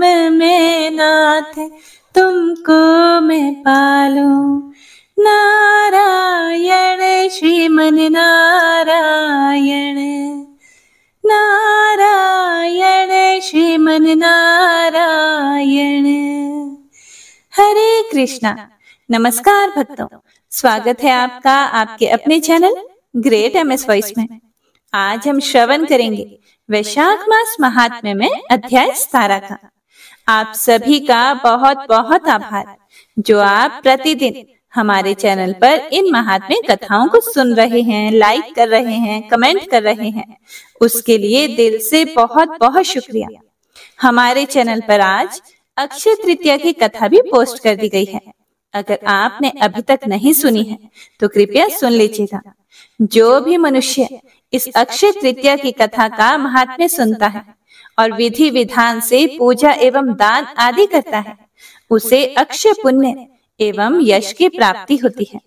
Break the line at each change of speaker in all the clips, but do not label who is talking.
उम्र में नाथ तुमको मैं पालू नारायण श्रीमन नारायण नारायण श्रीमन नारायण हरे कृष्णा नमस्कार भक्तों स्वागत है आपका आपके अपने channel great M S voice में आज हम श्रवण करेंगे वैशाख मास महात्म्य में अध्याय सतारा का आप सभी का बहुत बहुत आभार जो आप प्रतिदिन हमारे चैनल पर इन महात्म्य कथाओं को सुन रहे हैं लाइक कर रहे हैं कमेंट कर रहे हैं उसके लिए दिल से बहुत बहुत शुक्रिया हमारे चैनल पर आज अक्षय तृतीया की कथा भी पोस्ट कर दी गई है अगर आपने अभी तक नहीं सुनी है तो कृपया सुन लीजिएगा जो भी मनुष्य इस अक्षय तृतीया की कथा का महात्म्य सुनता है और विधि विधान से पूजा एवं दान आदि करता है उसे अक्षय पुण्य एवं यश की प्राप्ति होती है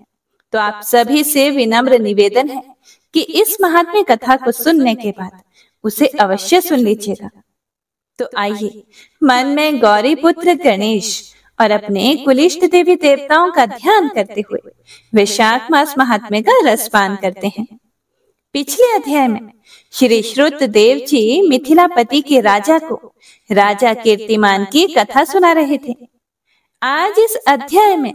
तो आप सभी से विनम्र निवेदन है कि इस महात्म्य कथा को सुनने के बाद उसे अवश्य सुन लीजिएगा तो आइए मन में गौरी पुत्र गणेश और अपने कुलिष्ट देवी देवताओं का ध्यान करते हुए वैशाख मास महात्म्य का रसपान करते हैं पिछले अध्याय में श्री श्रुत देव जी मिथिलापति के राजा को राजा कीर्तिमान की कथा सुना रहे थे आज इस अध्याय में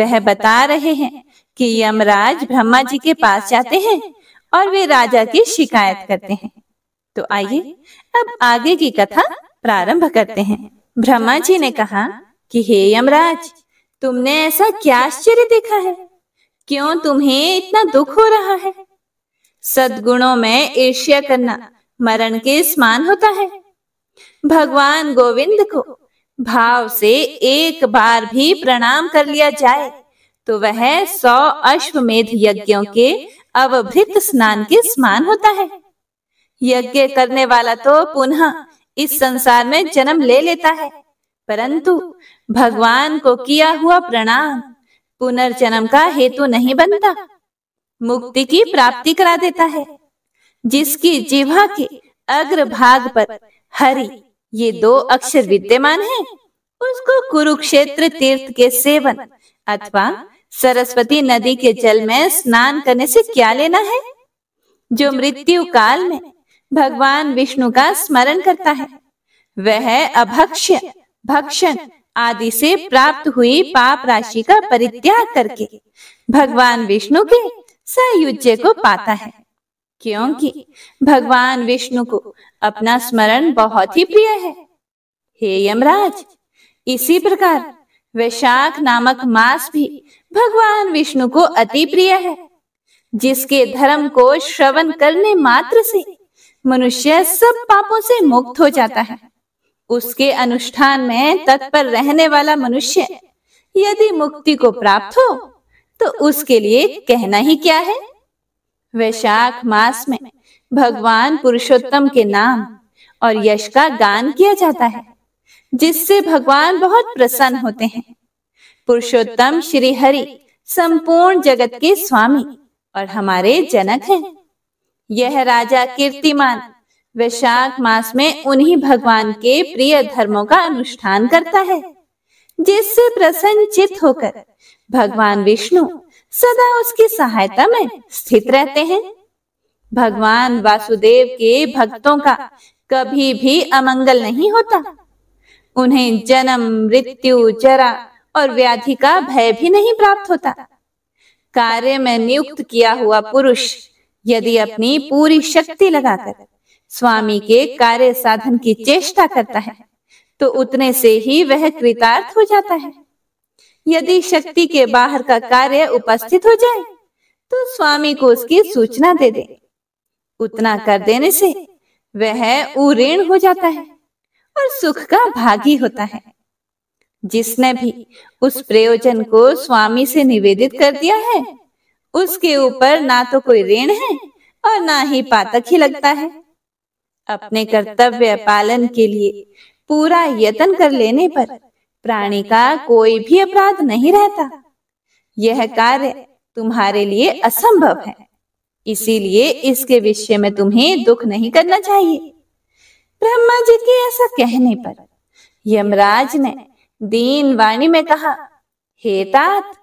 वह बता रहे हैं कि यमराज ब्रह्मा जी के पास जाते हैं और वे राजा की शिकायत करते हैं तो आइए अब आगे की कथा प्रारंभ करते हैं ब्रह्मा जी ने कहा कि हे यमराज तुमने ऐसा क्या आश्चर्य देखा है क्यों तुम्हें इतना दुख हो रहा है सदगुणों में ईर्ष्या करना मरण के समान होता है भगवान गोविंद को भाव से एक बार भी प्रणाम कर लिया जाए तो वह सौ अश्वमेध यज्ञों के अवभृत स्नान के समान होता है यज्ञ करने वाला तो पुनः इस संसार में जन्म ले लेता है परंतु भगवान को किया हुआ प्रणाम पुनर्जन्म का हेतु नहीं बनता मुक्ति की प्राप्ति करा देता है जिसकी जिहा के अग्रभाग पर हरि ये दो अक्षर विद्यमान है उसको कुरुक्षेत्र तीर्थ के सेवन अथवा सरस्वती नदी के जल में स्नान करने से क्या लेना है जो मृत्यु काल में भगवान विष्णु का स्मरण करता है वह अभक्ष्य भक्षण आदि से प्राप्त हुई पाप राशि का परित्याग करके भगवान विष्णु के सयुज्य को पाता है क्योंकि भगवान विष्णु को अपना स्मरण बहुत ही प्रिय है हे यमराज इसी प्रकार वैशाख नामक मास भी भगवान विष्णु को अति प्रिय है जिसके धर्म को श्रवण करने मात्र से मनुष्य सब पापों से मुक्त हो जाता है उसके अनुष्ठान में तत्पर रहने वाला मनुष्य यदि मुक्ति को प्राप्त हो तो, तो उसके लिए कहना ही क्या है वैशाख मास में भगवान पुरुषोत्तम के नाम और यश का गान किया जाता है जिससे भगवान बहुत प्रसन्न होते हैं पुरुषोत्तम श्री हरि संपूर्ण जगत के स्वामी और हमारे जनक हैं। यह राजा कीर्तिमान वैशाख मास में उन्हीं भगवान के प्रिय धर्मों का अनुष्ठान करता है जिससे प्रसन्न चित होकर भगवान विष्णु सदा उसकी सहायता में स्थित रहते हैं भगवान वासुदेव के भक्तों का कभी भी अमंगल नहीं होता उन्हें जन्म मृत्यु जरा और व्याधि का भय भी नहीं प्राप्त होता कार्य में नियुक्त किया हुआ पुरुष यदि अपनी पूरी शक्ति लगाकर स्वामी के कार्य साधन की चेष्टा करता है तो उतने से ही वह कृतार्थ हो जाता है यदि शक्ति के बाहर का कार्य उपस्थित हो जाए तो स्वामी को उसकी सूचना दे दे उतना कर देने से वह उऋण हो जाता है और सुख का भागी होता है जिसने भी उस प्रयोजन को स्वामी से निवेदित कर दिया है उसके ऊपर ना तो कोई ऋण है और ना ही पातक ही लगता है अपने कर्तव्य पालन के लिए पूरा यत्न कर लेने पर प्राणी का कोई भी अपराध नहीं रहता यह कार्य तुम्हारे लिए असंभव है इसीलिए इसके विषय में तुम्हें दुख नहीं करना चाहिए ब्रह्मा जी के ऐसा कहने पर यमराज ने दीन वाणी में कहा हे तात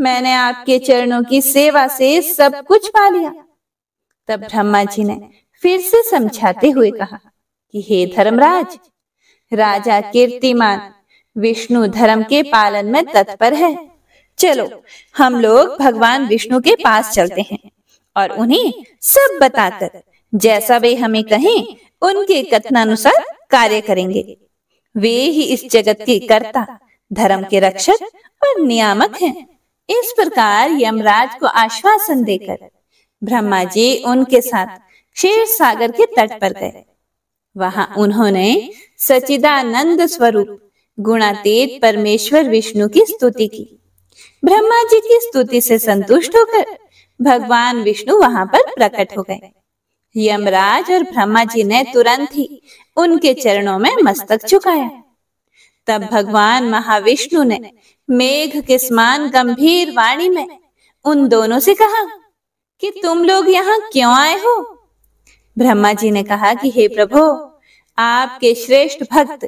मैंने आपके चरणों की सेवा से सब कुछ पा लिया तब ब्रह्मा जी ने फिर से समझाते हुए कहा कि हे धर्मराज राजा कीर्तिमान विष्णु धर्म के पालन में तत्पर है चलो हम लोग भगवान विष्णु के पास चलते हैं और उन्हें सब बताकर जैसा वे हमें कहें उनके कथनानुसार कार्य करेंगे वे ही इस जगत के कर्ता धर्म के रक्षक और नियामक हैं। इस प्रकार यमराज को आश्वासन देकर ब्रह्मा जी उनके साथ क्षीर सागर के तट पर गए वहां उन्होंने सचिदानंद स्वरूप गुणातीत परमेश्वर विष्णु की स्तुति की ब्रह्मा जी की स्तुति से संतुष्ट होकर भगवान विष्णु वहां पर प्रकट हो गए यमराज और ब्रह्मा जी ने तुरंत ही उनके चरणों में मस्तक झुकाया तब भगवान महाविष्णु ने मेघ के समान गंभीर वाणी में उन दोनों से कहा कि तुम लोग यहाँ क्यों आए हो ब्रह्मा जी ने कहा कि हे प्रभु आपके श्रेष्ठ भक्त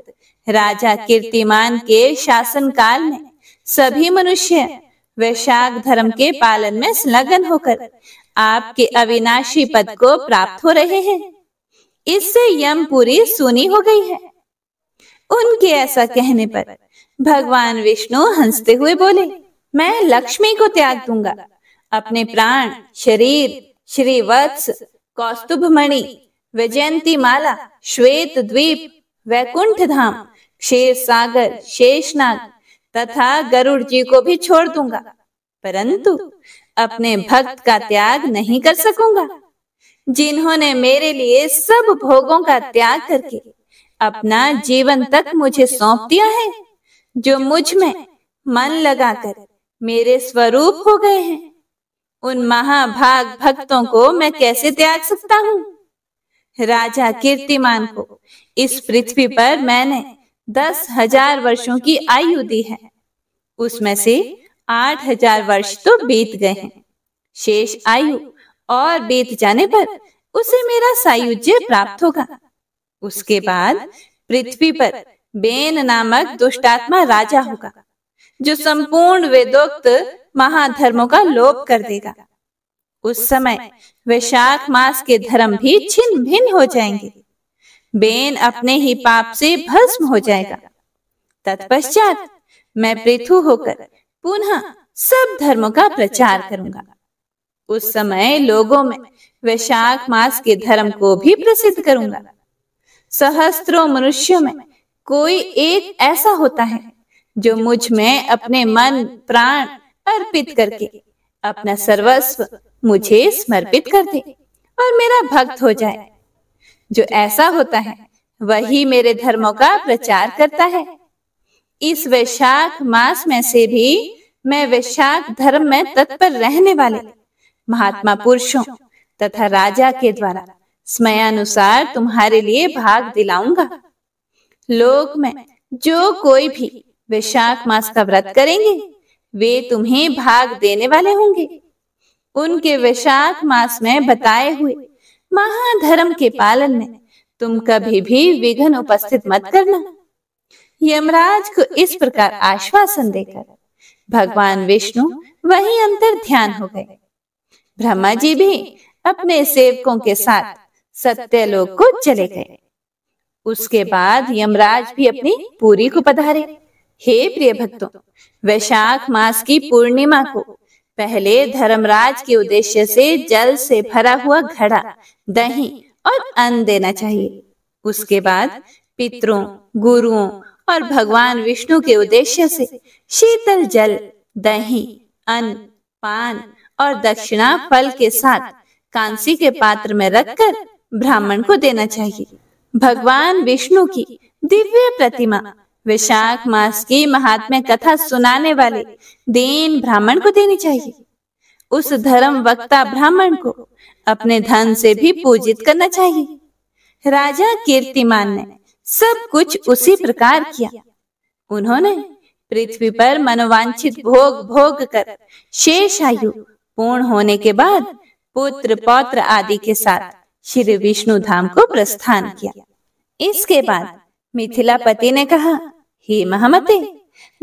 राजा कीर्तिमान के शासन काल में सभी मनुष्य वैशाख धर्म के पालन में संलग्न होकर आपके अविनाशी पद को प्राप्त हो रहे हैं इससे यम पूरी सुनी हो गई है उनके ऐसा कहने पर भगवान विष्णु हंसते हुए बोले मैं लक्ष्मी को त्याग दूंगा अपने प्राण शरीर श्री वत्स कौस्तुभ मणि वैजयंती माला श्वेत द्वीप वैकुंठ धाम क्षेर सागर शेषनाग तथा गरुड़ जी को भी छोड़ दूंगा परंतु अपने भक्त का त्याग नहीं कर सकूंगा जिन्होंने मेरे लिए सब भोगों का त्याग करके अपना जीवन तक मुझे सौंप दिया है जो मुझ में मन लगाकर मेरे स्वरूप हो गए हैं उन महाभाग भक्तों को मैं कैसे त्याग सकता हूँ राजा कीर्तिमान को इस पृथ्वी पर मैंने दस हजार वर्षो की आयु दी है उसमें से आठ हजार वर्ष तो बीत गए हैं शेष आयु और बीत जाने पर उसे मेरा सायुज्य प्राप्त होगा उसके बाद पृथ्वी पर बेन नामक दुष्टात्मा राजा होगा जो संपूर्ण वेदोक्त महाधर्मों का लोप कर देगा उस समय वैशाख मास के धर्म भी छिन्न भिन्न हो जाएंगे बेन अपने ही पाप से भस्म हो जाएगा तत्पश्चात मैं पृथु होकर पुनः सब धर्मों का प्रचार करूंगा उस समय लोगों में वैशाख मास के धर्म को भी प्रसिद्ध करूंगा सहस्त्रों मनुष्यों में कोई एक ऐसा होता है जो मुझ में अपने मन प्राण अर्पित करके अपना सर्वस्व मुझे समर्पित कर दे और मेरा भक्त हो जाए जो ऐसा होता है वही मेरे धर्मों का प्रचार करता है इस वैशाख मास में से भी मैं वैशाख धर्म में तत्पर रहने वाले महात्मा पुरुषों तथा राजा के द्वारा समयानुसार तुम्हारे लिए भाग दिलाऊंगा लोक में जो कोई भी वैशाख मास का व्रत करेंगे वे तुम्हें भाग देने वाले होंगे उनके वैशाख मास में बताए हुए महाधर्म के पालन में तुम कभी भी विघन उपस्थित मत करना यमराज को इस प्रकार आश्वासन देकर भगवान विष्णु वही अंतर ध्यान हो गए ब्रह्मा जी भी अपने सेवकों के साथ सत्यलोक को चले गए उसके बाद यमराज भी अपनी पूरी को पधारे हे प्रिय भक्तों वैशाख मास की पूर्णिमा को पहले धर्मराज के उद्देश्य से जल से भरा हुआ घड़ा दही और अन्न देना चाहिए उसके बाद पितरों गुरुओं और भगवान विष्णु के उद्देश्य से शीतल जल दही अन्न पान और दक्षिणा फल के साथ कांसी के पात्र में रखकर ब्राह्मण को देना चाहिए भगवान विष्णु की दिव्य प्रतिमा विशाख मास की महात्म्य कथा सुनाने वाले देन ब्राह्मण को देनी चाहिए उस धर्म वक्ता ब्राह्मण को अपने धन से भी पूजित करना चाहिए राजा कीर्तिमान ने सब कुछ उसी प्रकार किया उन्होंने पृथ्वी पर मनोवांछित भोग भोग कर शेष आयु पूर्ण होने के बाद पुत्र पौत्र आदि के साथ श्री विष्णु धाम को प्रस्थान किया इसके बाद मिथिलापति ने कहा हे महामते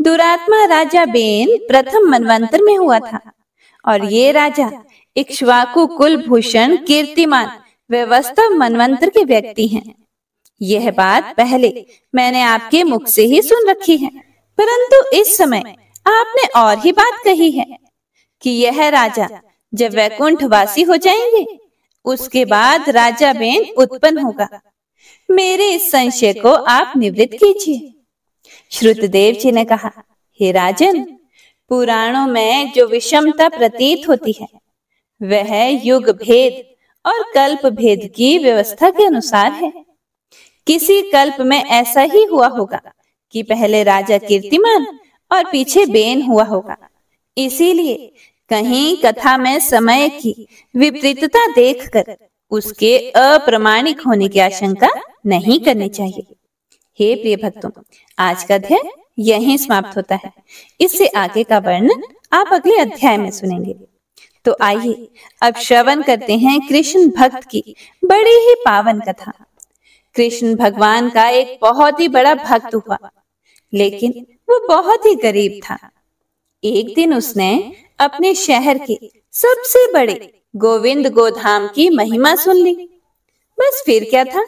दुरात्मा राजा बेन प्रथम मनवंतर में हुआ था और ये राजा इक्ष्वाकु भूषण कीर्तिमान व्यवस्था मनवंतर के व्यक्ति हैं। यह बात पहले मैंने आपके मुख से ही सुन रखी है परंतु इस समय आपने और ही बात कही है कि यह राजा जब वैकुंठ वासी हो जाएंगे उसके बाद राजा बेन उत्पन्न होगा मेरे इस संशय को आप निवृत्त कीजिए श्रुतदेव जी ने कहा हे राजन पुराणों में जो विषमता प्रतीत होती है वह युग भेद और कल्प भेद की व्यवस्था के अनुसार है किसी कल्प में ऐसा ही हुआ होगा कि पहले राजा कीर्तिमान और पीछे बेन हुआ होगा इसीलिए कहीं कथा में समय की विपरीतता देखकर उसके अप्रमाणिक होने की आशंका नहीं करनी चाहिए हे प्रिय भक्तों आज का अध्याय यहीं समाप्त होता है इससे आगे का वर्णन आप अगले अध्याय में सुनेंगे तो आइए अब श्रवण करते हैं कृष्ण भक्त की बड़ी ही पावन कथा कृष्ण भगवान का एक बहुत ही बड़ा भक्त हुआ लेकिन वो बहुत ही गरीब था एक दिन उसने अपने शहर के सबसे बड़े गोविंद गोधाम की महिमा सुन ली बस फिर क्या था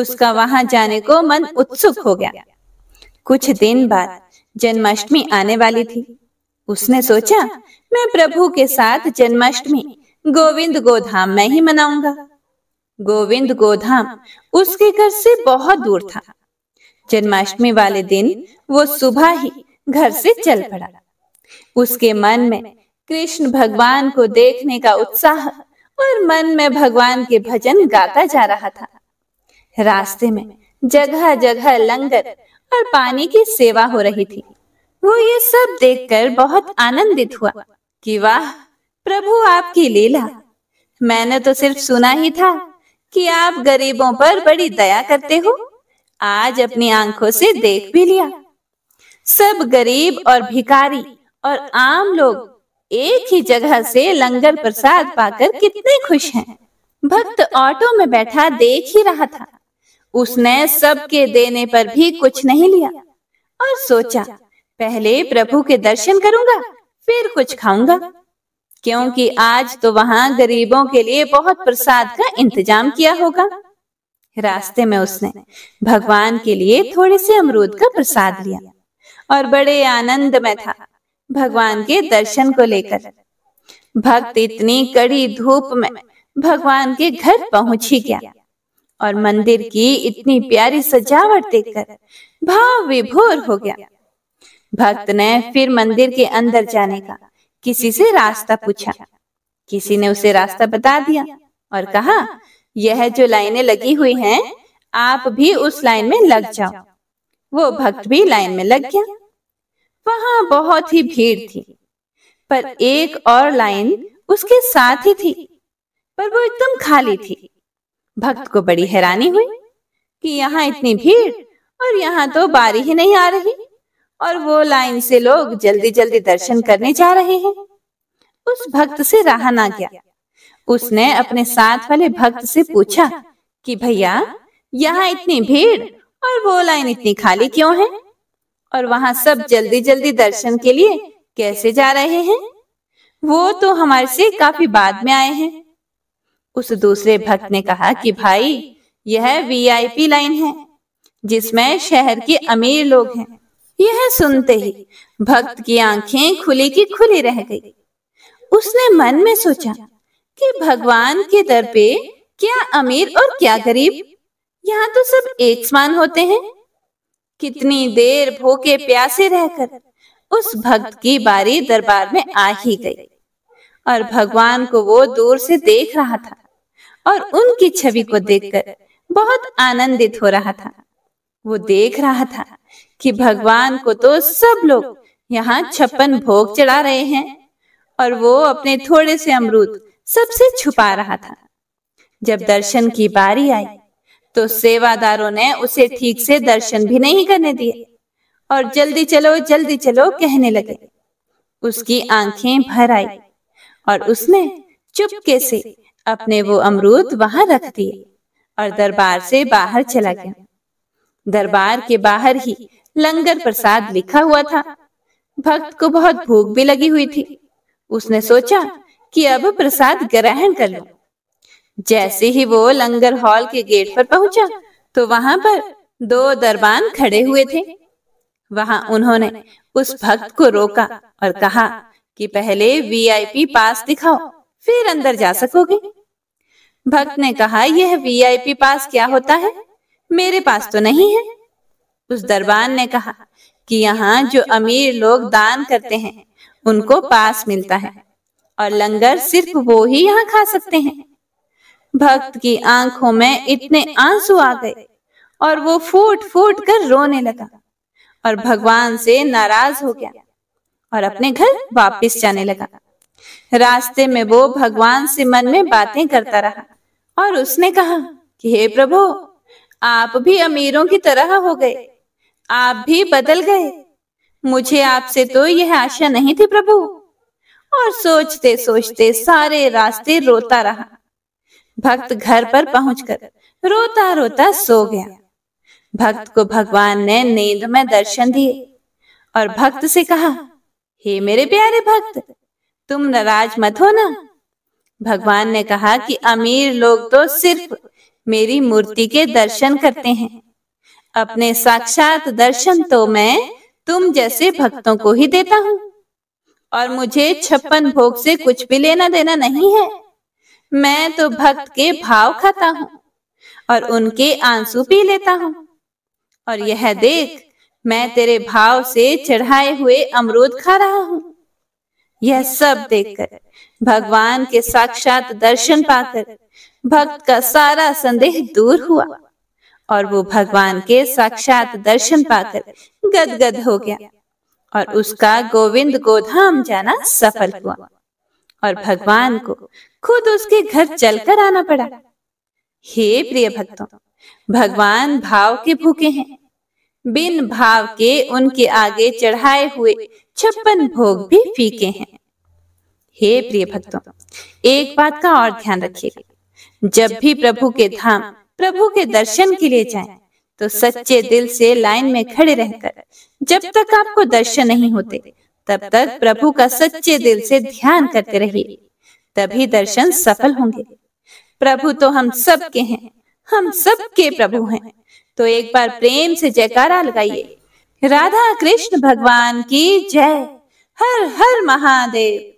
उसका वहां जाने को मन उत्सुक हो गया कुछ दिन बाद जन्माष्टमी आने वाली थी उसने सोचा मैं प्रभु के साथ जन्माष्टमी गोविंद गोधाम में ही मनाऊंगा गोविंद गोधाम उसके घर से बहुत दूर था जन्माष्टमी वाले दिन वो सुबह ही घर से चल पड़ा उसके मन में कृष्ण भगवान को देखने का उत्साह और मन में भगवान के भजन गाता जा रहा था रास्ते में जगह जगह लंगर और पानी की सेवा हो रही थी वो ये सब देखकर बहुत आनंदित हुआ कि वाह प्रभु आपकी लीला मैंने तो सिर्फ सुना ही था कि आप गरीबों पर बड़ी दया करते हो आज अपनी आंखों से देख भी लिया सब गरीब और भिकारी और आम लोग एक ही जगह से लंगर प्रसाद पाकर कितने खुश हैं भक्त ऑटो में बैठा देख ही रहा था उसने सबके देने पर भी कुछ नहीं लिया और सोचा पहले प्रभु के दर्शन करूंगा फिर कुछ खाऊंगा क्योंकि आज तो वहां गरीबों के लिए बहुत प्रसाद का इंतजाम किया होगा रास्ते में उसने भगवान के लिए थोड़े से अमरूद का प्रसाद लिया और बड़े आनंद में था भगवान के दर्शन को लेकर भक्त इतनी कड़ी धूप में भगवान के घर पहुंच ही गया और मंदिर की इतनी प्यारी सजावट देखकर भाव विभोर हो गया भक्त ने फिर मंदिर के अंदर जाने का किसी से रास्ता पूछा किसी ने उसे रास्ता बता दिया और कहा यह जो लाइनें लगी हुई हैं आप भी उस लाइन में लग जाओ वो भक्त भी लाइन में लग गया वहां बहुत ही भीड़ थी पर एक और लाइन उसके साथ ही थी पर वो एकदम खाली थी भक्त को बड़ी हैरानी हुई कि यहाँ इतनी भीड़ और यहाँ तो बारी ही नहीं आ रही और वो लाइन से लोग जल्दी जल्दी दर्शन करने जा रहे हैं उस भक्त से रहा ना गया उसने अपने साथ वाले भक्त से पूछा कि भैया यहाँ इतनी भीड़ और वो लाइन इतनी खाली क्यों है और वहाँ सब जल्दी जल्दी दर्शन के लिए कैसे जा रहे हैं वो तो हमारे से काफी बाद में आए हैं उस दूसरे भक्त ने कहा कि भाई यह वीआईपी लाइन है जिसमें शहर के अमीर लोग हैं यह सुनते ही भक्त की आंखें खुली की खुली रह गई उसने मन में सोचा कि भगवान के दर पे क्या अमीर और क्या गरीब यहाँ तो सब एक समान होते हैं कितनी देर भूखे प्यासे रहकर उस भक्त की बारी दरबार में आ ही गई और भगवान को वो दूर से देख रहा था और उनकी छवि को देखकर बहुत आनंदित हो रहा था वो देख रहा था कि भगवान को तो सब लोग यहाँ छप्पन भोग चढ़ा रहे हैं और वो अपने थोड़े से अमरूद सबसे छुपा रहा था जब दर्शन की बारी आई तो सेवादारों ने उसे ठीक से दर्शन भी नहीं करने दिए और जल्दी चलो जल्दी चलो कहने लगे उसकी आंखें भर आई और उसने चुपके से अपने वो अमरूद वहां रख दिए और दरबार से बाहर चला गया दरबार के बाहर ही लंगर प्रसाद लिखा हुआ था भक्त को बहुत भूख भी लगी हुई थी उसने सोचा कि अब प्रसाद ग्रहण कर लो जैसे ही वो लंगर हॉल के गेट पर पहुंचा तो वहां पर दो दरबान खड़े हुए थे वहां उन्होंने उस भक्त को रोका और कहा कि पहले वीआईपी पास दिखाओ फिर अंदर जा सकोगे भक्त ने कहा यह वीआईपी पास क्या होता है मेरे पास तो नहीं है उस दरबान ने कहा कि यहाँ जो अमीर लोग दान करते हैं उनको पास मिलता है और लंगर सिर्फ वो ही यहाँ खा सकते हैं भक्त की आंखों में इतने आंसू आ गए और वो फूट फूट कर रोने लगा और भगवान से नाराज हो गया और अपने घर वापस जाने लगा रास्ते में वो भगवान से मन में बातें करता रहा और उसने कहा कि हे प्रभु आप भी अमीरों की तरह हो गए आप भी बदल गए मुझे आपसे तो यह आशा नहीं थी प्रभु और सोचते सोचते सारे रास्ते रोता रहा भक्त घर पर पहुंचकर रोता रोता सो गया भक्त को भगवान ने नींद में दर्शन दिए और भक्त से कहा हे मेरे प्यारे भक्त तुम नाराज मत हो ना भगवान ने कहा कि अमीर लोग तो सिर्फ मेरी मूर्ति के दर्शन करते हैं अपने साक्षात दर्शन तो मैं तुम जैसे भक्तों को ही देता हूँ और मुझे छप्पन भोग से कुछ भी लेना देना नहीं है मैं तो भक्त के भाव खाता हूँ और उनके आंसू पी लेता हूँ और यह देख मैं तेरे भाव से चढ़ाए हुए अमरूद खा रहा हूँ यह सब देखकर भगवान के साक्षात दर्शन पाकर भक्त का सारा संदेह दूर हुआ और वो भगवान के साक्षात दर्शन पाकर गदगद हो गया और उसका गोविंद गोधाम जाना सफल हुआ और भगवान को खुद उसके घर चलकर आना पड़ा हे प्रिय भक्तों भगवान भाव के भूखे हैं बिन भाव के उनके आगे चढ़ाए हुए छप्पन भोग भी फीके हैं हे प्रिय भक्तों एक बात का और ध्यान रखिएगा जब भी प्रभु के धाम प्रभु के दर्शन के लिए जाएं, तो सच्चे दिल से लाइन में खड़े रहकर जब तक आपको दर्शन नहीं होते तब तक प्रभु का सच्चे दिल से ध्यान करते रहिए तभी दर्शन सफल होंगे प्रभु तो हम सबके हैं हम सबके प्रभु हैं तो एक बार प्रेम से जयकारा लगाइए राधा कृष्ण भगवान की जय हर हर महादेव